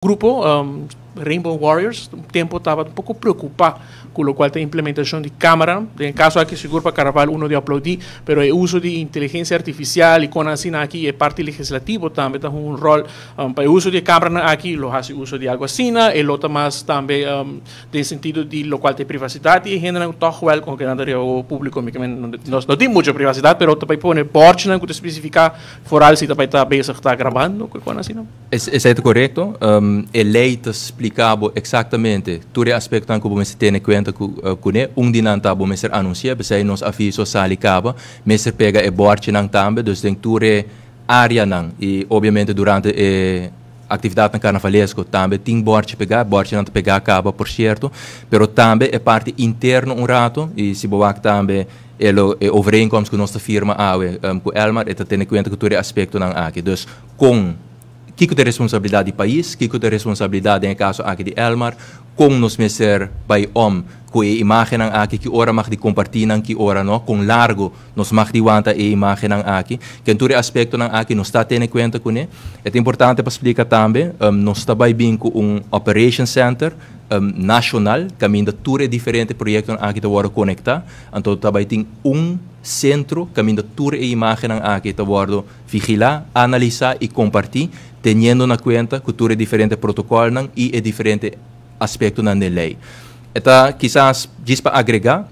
grupo um, Rainbow Warriors, un tiempo estaba un poco preocupado con lo cual de implementación de câmera. en caso aqui, seguro para Caraval uno de aplaudir, pero el uso de inteligencia artificial y con así aquí es parte legislativa también, tem un rol. Um, para el uso de cámara aquí, lo hace uso de algo así, e outra mais también um, de sentido de lo cual tem privacidad y genera um toque well com o público, no tiene mucha privacidad pero privacidade, mas também põe borte, que especificar foral se também está grabando, está grabando com assim. É, é cabo exactamente tudo aspecto que vamos ter em conta com ele. Eh, um dia não vamos anunciar, porque nós avisos sali cabo, mas pega e borte não também, então tem tudo área não. E obviamente durante a eh, atividade carnavalesco também tem borte pegar, borte não pegar acaba, por certo, mas também é parte interna um rato, e se boac também elo o overeenkomst com nossa firma AWE, um, ehm, com Elmar, e tem em conta todo aspecto não aqui. Então, com é a responsabilidade do país, é a responsabilidade em caso aqui de Elmar, como nos mecer by om, com a imagem aqui que ora mag de compartilhar, que ora não, com largo nos mag de wanta a imagem aqui, que em todo aspecto não aqui nos está tendo em conta com ele. É importante para explicar também, um, nós está bem com um operation center, um, nacional, caminho de tour diferente projeto aqui agora conectar. Então, também tem um centro, caminho de tour e imagem aqui agora vigilar, analisar e compartilhar, tendo na conta que tour é diferente protocolo e é diferente aspecto na lei. Então, quizás, diz para agregar,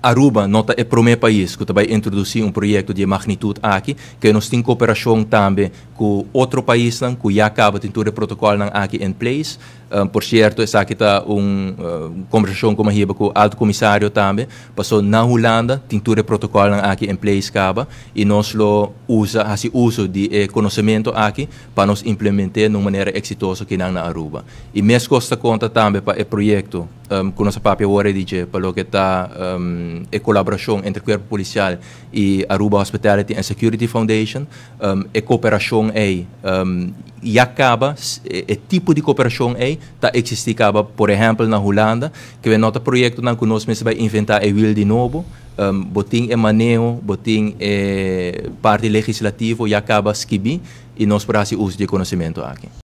Aruba nota tá, é o primeiro país que também introduzir um projeto de magnitude aqui, que nós temos cooperação também com outro país, que já acaba de ter o protocolo aqui em place. Um, ehm, por certo, essa aqui está uma eh, uh, conversação com o alto comissário também. Passou na Holanda, tintura protocolo aqui em place e nós lo usa, assim, uso de eh, conhecimento aqui para nos implementar de uma maneira exitosa aqui na Aruba. E mesmo costa conta também para o eh, projeto um, ehm, que nossa própria agora diz, para o que está um, ehm, a colaboração entre o corpo policial e Aruba Hospitality and Security Foundation, um, a cooperação é um, e acaba, o eh, tipo de cooperação é nie. Dat por exemplo, na Holanda, que vem nota projeto que nós mesmos vai inventar e will de novo. Um, botim é manejo, botim é parte legislativo e acaba skibi e nós para assim usar de conhecimento aqui.